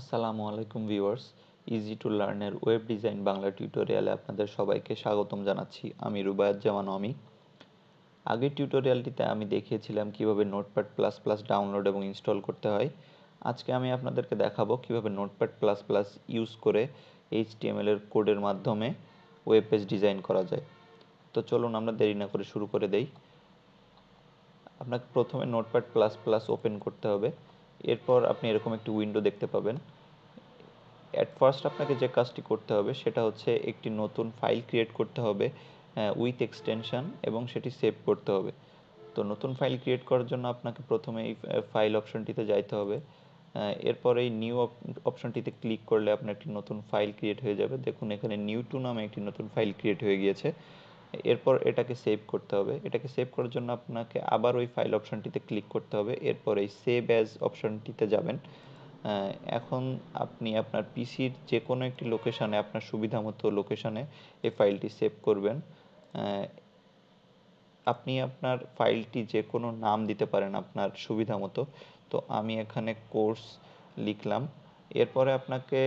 আসসালামু আলাইকুম viewers easy to লার্নের ওয়েব ডিজাইন বাংলা টিউটোরিয়ালে আপনাদের সবাইকে স্বাগতম জানাচ্ছি আমি রুবায়াত অমি আগের টিউটোরিয়ালটিতে আমি দেখিয়েছিলাম কিভাবে নোটপ্যাড প্লাস প্লাস ডাউনলোড এবং ইনস্টল করতে হয় আজকে আমি আপনাদেরকে দেখাবো কিভাবে নোটপ্যাড প্লাস প্লাস ইউজ করে এইচটিএমএল এর কোডের মাধ্যমে ওয়েব পেজ ডিজাইন করা যায় তো চলুন আমরা দেরি না করে শুরু করে দেই আপনাকে প্রথমে নোটপ্যাড প্লাস প্লাস ওপেন করতে হবে এরপর আপনি এরকম একটি উইন্ডো দেখতে পাবেন অ্যাট ফার্স্ট আপনাকে যে কাজটি করতে হবে সেটা হচ্ছে একটি নতুন ফাইল ক্রিয়েট করতে হবে উইথ এক্সটেনশান এবং সেটি সেভ করতে হবে তো নতুন ফাইল ক্রিয়েট করার জন্য আপনাকে প্রথমে এই ফাইল অপশনটিতে যাইতে হবে এরপর এই নিউ অপশনটিতে ক্লিক করলে আপনার একটি নতুন ফাইল ক্রিয়েট হয়ে যাবে দেখুন এখানে নিউ টু নামে একটি নতুন ফাইল ক্রিয়েট হয়ে গিয়েছে এরপর এটাকে সেভ করতে হবে এটাকে সেভ করার জন্য আপনাকে আবার ওই ফাইল অপশানটিতে ক্লিক করতে হবে এরপর এই সেভ অ্যাজ অপশানটিতে যাবেন এখন আপনি আপনার পিসির যে কোনো একটি লোকেশানে আপনার সুবিধা মতো লোকেশানে এই ফাইলটি সেভ করবেন আপনি আপনার ফাইলটি যে কোনো নাম দিতে পারেন আপনার সুবিধা মতো তো আমি এখানে কোর্স লিখলাম এরপরে আপনাকে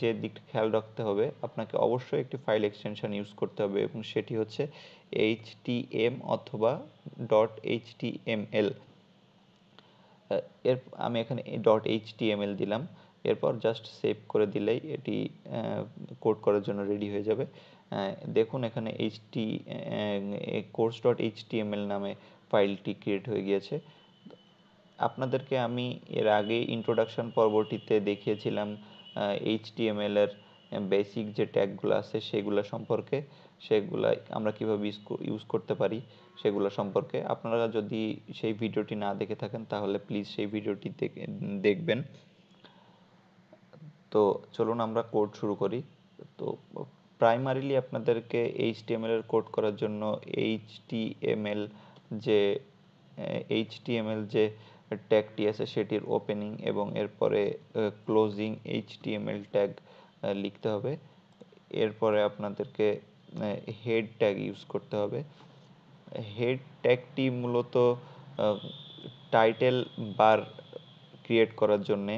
যে দিকটা খেয়াল রাখতে হবে আপনাকে অবশ্যই একটি ফাইল এক্সটেনশন ইউজ করতে হবে এবং সেটি হচ্ছে এইচটিএম অথবা ডট এইচটিএমএল এর আমি এখানে ডট এইচটিএমএল দিলাম এরপর জাস্ট সেভ করে দিলেই এটি কোড করার জন্য রেডি হয়ে যাবে দেখুন এখানে এইচটি কোর্স ডট এইচটিএমএল নামে ফাইলটি ক্রিয়েট হয়ে গিয়েছে আপনাদেরকে আমি এর আগে ইন্ট্রোডাকশন পর্বটিতে দেখিয়েছিলাম এইচটিএমএল এর বেসিক যে ট্যাগুলো আছে সেগুলো সম্পর্কে সেগুলো আমরা কীভাবে ইউজ করতে পারি সেগুলো সম্পর্কে আপনারা যদি সেই ভিডিওটি না দেখে থাকেন তাহলে প্লিজ সেই ভিডিওটি দেখবেন তো চলুন আমরা কোড শুরু করি তো প্রাইমারিলি আপনাদেরকে এইচটিএমএল এর কোড করার জন্য এইচটিএমএল যে এইচটিএমএল যে ট্যাগটি আছে সেটির ওপেনিং এবং এরপরে ক্লোজিং এইচটিএমএল ট্যাগ লিখতে হবে এরপরে আপনাদেরকে হেড ট্যাগ ইউজ করতে হবে হেড ট্যাগটি মূলত টাইটেল বার ক্রিয়েট করার জন্যে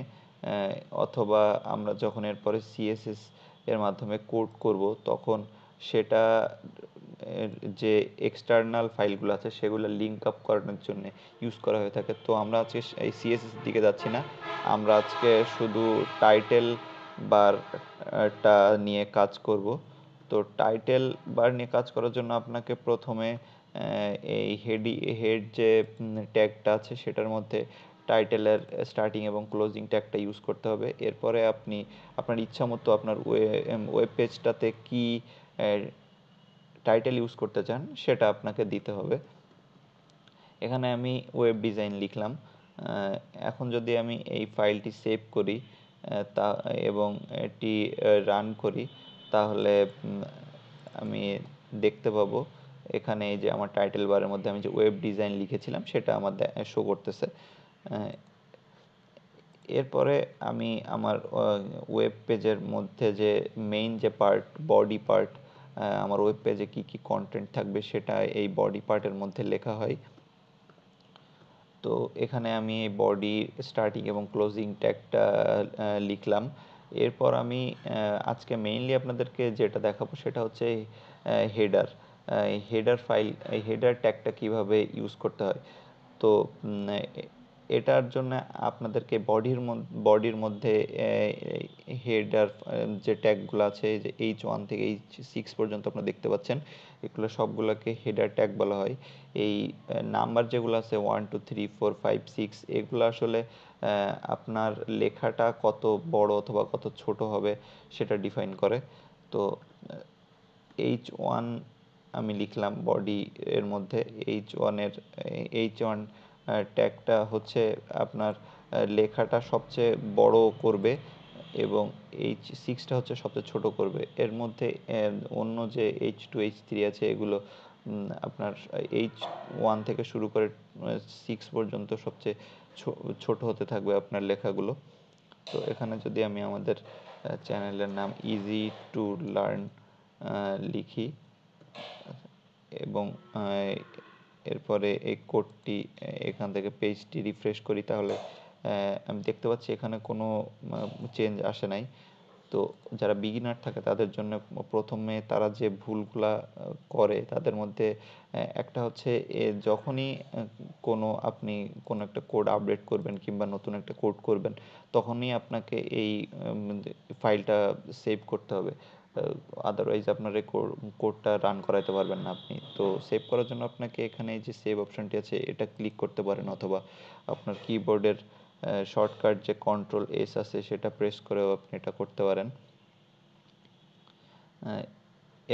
অথবা আমরা যখন এরপরে সিএসএস এর মাধ্যমে কোড করব তখন সেটা যে এক্সটার্নাল ফাইলগুলো আছে সেগুলো লিঙ্ক আপ করানোর জন্য ইউজ করা হয়ে থাকে তো আমরা আজকে এই সিএসএস দিকে যাচ্ছি না আমরা আজকে শুধু টাইটেল বারটা নিয়ে কাজ করব তো টাইটেল বার নিয়ে কাজ করার জন্য আপনাকে প্রথমে এই হেডি হেড যে ট্যাগটা আছে সেটার মধ্যে টাইটেলের স্টার্টিং এবং ক্লোজিং ট্যাগটা ইউজ করতে হবে এরপরে আপনি আপনার ইচ্ছা মতো আপনার ওয়েব পেজটাতে কী টাইটেল ইউজ করতে চান সেটা আপনাকে দিতে হবে এখানে আমি ওয়েব ডিজাইন লিখলাম এখন যদি আমি এই ফাইলটি সেভ করি তা এবং এটি রান করি তাহলে আমি দেখতে পাবো এখানে যে আমার টাইটেল বারের মধ্যে আমি যে ওয়েব ডিজাইন লিখেছিলাম সেটা আমার শো করতেছে এরপরে আমি আমার ওয়েব পেজের মধ্যে যে মেইন যে পার্ট বডি পার্ট আমার ওয়েব পেজে কি কি কন্টেন্ট থাকবে সেটা এই বডি পার্টের মধ্যে লেখা হয় তো এখানে আমি এই বডি স্টার্টিং এবং ক্লোজিং ট্যাগটা লিখলাম এরপর আমি আজকে মেইনলি আপনাদেরকে যেটা দেখাবো সেটা হচ্ছে হেডার হেডার ফাইল হেডার ট্যাগটা কিভাবে ইউজ করতে হয় তো এটার জন্য আপনাদেরকে বডির বডির মধ্যে হেডার যে ট্যাগগুলো আছে যে এইচ ওয়ান থেকে এইচ সিক্স পর্যন্ত আপনারা দেখতে পাচ্ছেন এগুলো সবগুলোকে হেডার ট্যাগ বলা হয় এই নাম্বার যেগুলো আছে one two three four five six এগুলো আসলে আপনার লেখাটা কত বড় অথবা কত ছোট হবে সেটা ডিফাইন করে তো এইচ ওয়ান আমি লিখলাম বডি এর মধ্যে এইচ ওয়ানের এইচ ওয়ান ট্যাগটা হচ্ছে আপনার লেখাটা সবচেয়ে বড় করবে এবং এইচ সিক্সটা হচ্ছে সবচেয়ে ছোট করবে এর মধ্যে অন্য যে এইচ টু এইচ থ্রি আছে এগুলো আপনার এইচ ওয়ান থেকে শুরু করে সিক্স পর্যন্ত সবচেয়ে ছোট হতে থাকবে আপনার লেখাগুলো তো এখানে যদি আমি আমাদের চ্যানেলের নাম ইজি টু লার্ন লিখি এবং এরপরে এই কোডটি এখান থেকে পেজটি রিফ্রেশ করি তাহলে আমি দেখতে পাচ্ছি এখানে কোনো চেঞ্জ আসে নাই তো যারা বিগিনার থাকে তাদের জন্য প্রথমে তারা যে ভুলগুলা করে তাদের মধ্যে একটা হচ্ছে এ যখনই কোনো আপনি কোনো একটা কোড আপডেট করবেন কিংবা নতুন একটা কোড করবেন তখনই আপনাকে এই ফাইলটা সেভ করতে হবে আদারওয়াইজ আপনার এই কোডটা রান করাইতে পারবেন না আপনি তো সেভ করার জন্য আপনাকে এখানে যে সেভ অপশনটি আছে এটা ক্লিক করতে পারেন অথবা আপনার কিবোর্ডের শর্টকাট যে কন্ট্রোল এস আছে সেটা প্রেস করেও আপনি এটা করতে পারেন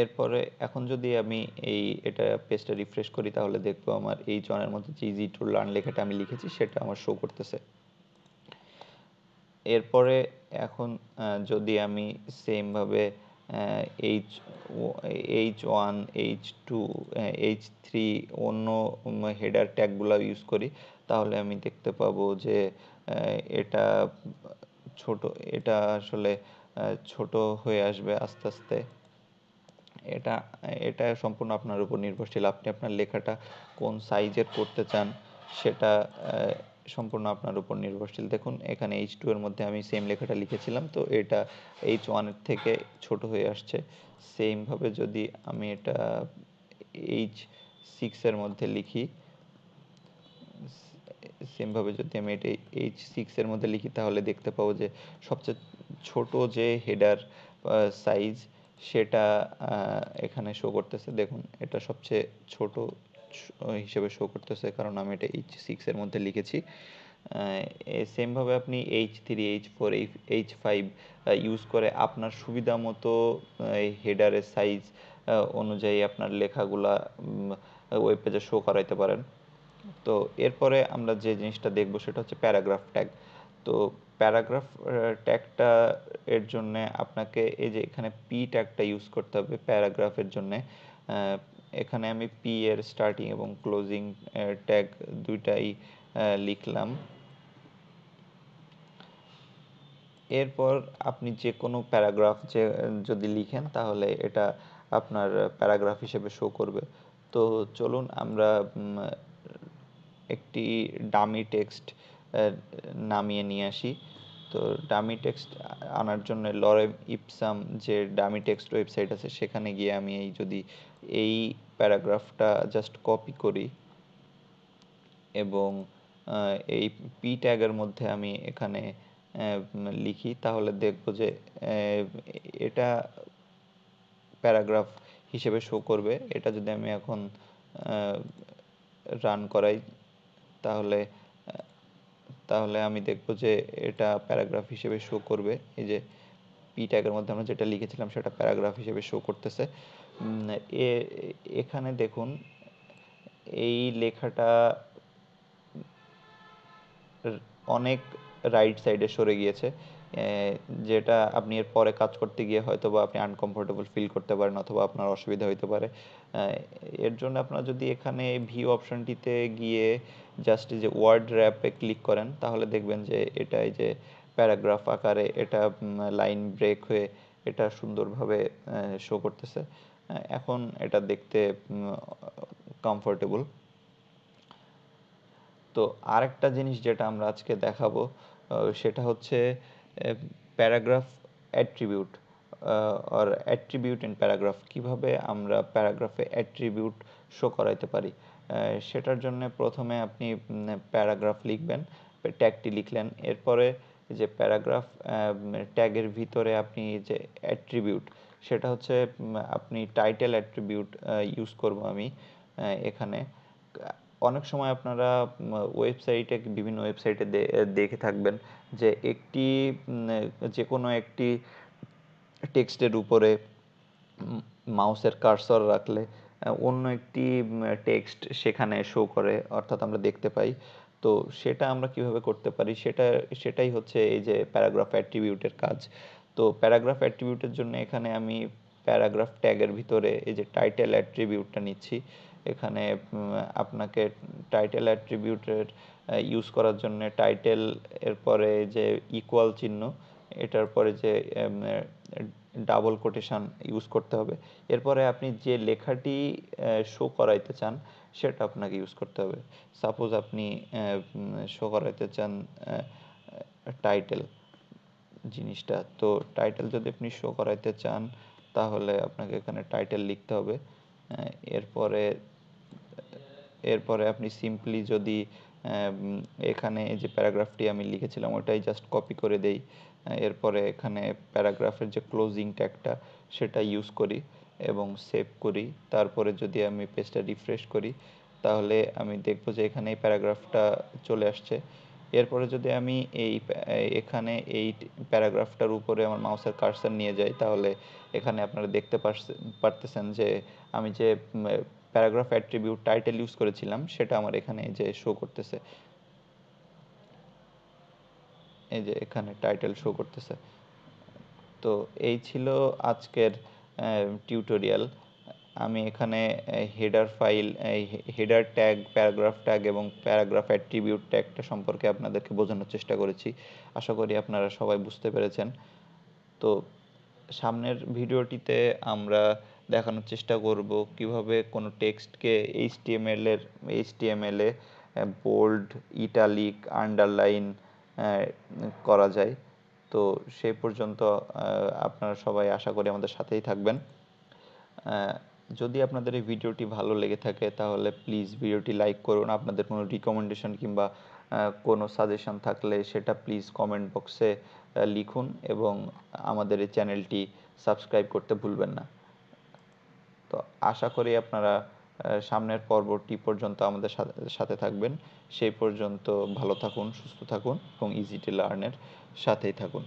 এরপরে এখন যদি আমি এই এটা পেজটা রিফ্রেশ করি তাহলে দেখবো আমার এই জনের মধ্যে যে ইজি টু লার্ন লেখাটা আমি লিখেছি সেটা আমার শো করতেছে এরপরে এখন যদি আমি সেমভাবে H H one H two H three অন্য হেডার ট্যাগগুলো ইউজ করি তাহলে আমি দেখতে পাবো যে এটা ছোট এটা আসলে ছোট হয়ে আসবে আস্তে আস্তে এটা এটা সম্পূর্ণ আপনার উপর নির্ভরশীল আপনি আপনার লেখাটা কোন সাইজের করতে চান সেটা সম্পূর্ণ আপনার উপর নির্ভরশীল দেখুন এখানে এইচ টু এর মধ্যে আমি সেম লেখাটা লিখেছিলাম তো এটা এইচ ওয়ানের থেকে ছোট হয়ে আসছে সেমভাবে যদি আমি এটা এইচ সিক্সের মধ্যে লিখি সেমভাবে যদি আমি এটা এইচ সিক্সের মধ্যে লিখি তাহলে দেখতে পাবো যে সবচেয়ে ছোট যে হেডার সাইজ সেটা এখানে শো করতেছে দেখুন এটা সবচেয়ে ছোট হিসেবে শো করতেছে কারণ আমি এটা এইচ সিক্সের মধ্যে লিখেছি সেমভাবে আপনি H three H four H five use করে আপনার সুবিধা মতো হেডারের সাইজ অনুযায়ী আপনার লেখাগুলা ওয়েব পেজে শো করাইতে পারেন তো এরপরে আমরা যে জিনিসটা দেখব সেটা হচ্ছে প্যারাগ্রাফ ট্যাগ তো প্যারাগ্রাফ ট্যাগটা এর জন্যে আপনাকে এই যে এখানে পি ট্যাগটা ইউজ করতে হবে প্যারাগ্রাফের জন্যে এখানে আমি পি এর স্টার্টিং এবং ক্লোজিং ট্যাগ দুইটাই লিখলাম এরপর আপনি যে কোনো প্যারাগ্রাফ যে যদি লিখেন তাহলে এটা আপনার প্যারাগ্রাফ হিসেবে শো করবে তো চলুন আমরা একটি ডামি টেক্সট নামিয়ে নিয়ে আসি তো ডামি টেক্সট আনার জন্য লরে ইপসাম যে ডামি টেক্সট ওয়েবসাইট আছে সেখানে গিয়ে আমি এই যদি এই প্যারাগ্রাফটা জাস্ট কপি করি এবং এই পি ট্যাগের মধ্যে আমি এখানে লিখি তাহলে দেখব যে এটা প্যারাগ্রাফ হিসেবে শো করবে এটা যদি আমি এখন রান করাই তাহলে তাহলে আমি দেখব যে এটা প্যারাগ্রাফ হিসেবে শো করবে এই যে পি ট্যাগের মধ্যে আমরা যেটা লিখেছিলাম সেটা প্যারাগ্রাফ হিসেবে শো করতেছে এখানে দেখুন এই লেখাটা অনেক রাইট সাইডে সরে গিয়েছে যেটা আপনি এর পরে কাজ করতে গিয়ে হয়তো বা আপনি আনকমফোর্টেবল ফিল করতে পারেন অথবা আপনার অসুবিধা হইতে পারে এর জন্য আপনার যদি এখানে ভিউ অপশনটিতে গিয়ে জাস্ট যে ওয়ার্ড র্যাপে ক্লিক করেন তাহলে দেখবেন যে এটাই যে প্যারাগ্রাফ আকারে এটা লাইন ব্রেক হয়ে এটা সুন্দরভাবে শো করতেছে এখন এটা দেখতে কমফোর্টেবল তো আরেকটা জিনিস যেটা আমরা আজকে দেখাবো সেটা হচ্ছে paragraph attribute or attribute in paragraph কিভাবে আমরা প্যারাগ্রাফে অ্যাট্রিবিউট শো করাইতে পারি সেটার জন্য প্রথমে আপনি প্যারাগ্রাফ লিখবেন ট্যাগটি লিখলেন এরপরে যে প্যারাগ্রাফ ট্যাগের ভিতরে আপনি যে অ্যাট্রিবিউট সেটা হচ্ছে আপনি টাইটেল অ্যাট্রিবিউট ইউজ করব আমি এখানে অনেক সময় আপনারা ওয়েবসাইটে বিভিন্ন ওয়েবসাইটে দেখে থাকবেন যে একটি যে কোনো একটি টেক্সটের উপরে মাউসের কার্সর রাখলে অন্য একটি টেক্সট সেখানে শো করে অর্থাৎ আমরা দেখতে পাই তো সেটা আমরা কিভাবে করতে পারি সেটা সেটাই হচ্ছে এই যে প্যারাগ্রাফ অ্যাট্রিবিউটের কাজ তো প্যারাগ্রাফ অ্যাট্রিবিউটের জন্য এখানে আমি প্যারাগ্রাফ ট্যাগের ভিতরে এই যে টাইটেল অ্যাট্রিবিউটটা নিচ্ছি এখানে আপনাকে টাইটেল অ্যাট্রিবিউটের ইউজ করার জন্য টাইটেল এরপরে যে ইকুয়াল চিহ্ন এটার পরে যে ডাবল কোটেশান ইউজ করতে হবে এরপরে আপনি যে লেখাটি শো করাইতে চান সেটা আপনাকে ইউজ করতে হবে সাপোজ আপনি শো করাইতে চান টাইটেল জিনিসটা তো টাইটেল যদি আপনি শো করাইতে চান তাহলে আপনাকে এখানে টাইটেল লিখতে হবে এরপরে এরপরে আপনি সিম্পলি যদি এখানে যে প্যারাগ্রাফটি আমি লিখেছিলাম ওটাই জাস্ট কপি করে দেই এরপরে এখানে প্যারাগ্রাফের যে ক্লোজিং ট্যাগটা সেটা ইউজ করি এবং সেভ করি তারপরে যদি আমি পেজটা রিফ্রেশ করি তাহলে আমি দেখব যে এখানে এই প্যারাগ্রাফটা চলে আসছে এরপরে যদি আমি এই এখানে এই প্যারাগ্রাফটার উপরে আমার মাউসের কার্সার নিয়ে যাই তাহলে এখানে আপনারা দেখতে পারতেছেন যে আমি যে প্যারাগ্রাফ অ্যাট্রিবিউট টাইটেল ইউজ করেছিলাম সেটা আমার এখানে যে শো করতেছে এই যে এখানে টাইটেল শো করতেছে তো এই ছিল আজকের টিউটোরিয়াল আমি এখানে header file header tag paragraph tag এবং প্যারাগ্রাফ অ্যাট্রিবিউট ট্যাগটা সম্পর্কে আপনাদেরকে বোঝানোর চেষ্টা করেছি আশা করি আপনারা সবাই বুঝতে পেরেছেন তো সামনের ভিডিওটিতে আমরা দেখানোর চেষ্টা করব কিভাবে কোনো টেক্সটকে এইচটিএমএল এর এইচটিএমএল এ বোল্ড ইটালিক আন্ডারলাইন করা যায় তো সেই পর্যন্ত আপনারা সবাই আশা করি আমাদের সাথেই থাকবেন যদি আপনাদের এই ভিডিওটি ভালো লেগে থাকে তাহলে প্লিজ ভিডিওটি লাইক করুন আপনাদের কোনো রিকমেন্ডেশন কিংবা কোনো সাজেশন থাকলে সেটা প্লিজ কমেন্ট বক্সে লিখুন এবং আমাদের এই চ্যানেলটি সাবস্ক্রাইব করতে ভুলবেন না তো আশা করি আপনারা সামনের পর্বটি পর্যন্ত আমাদের সাথে থাকবেন সেই পর্যন্ত ভালো থাকুন সুস্থ থাকুন এবং ইজিটি লার্নের সাথেই থাকুন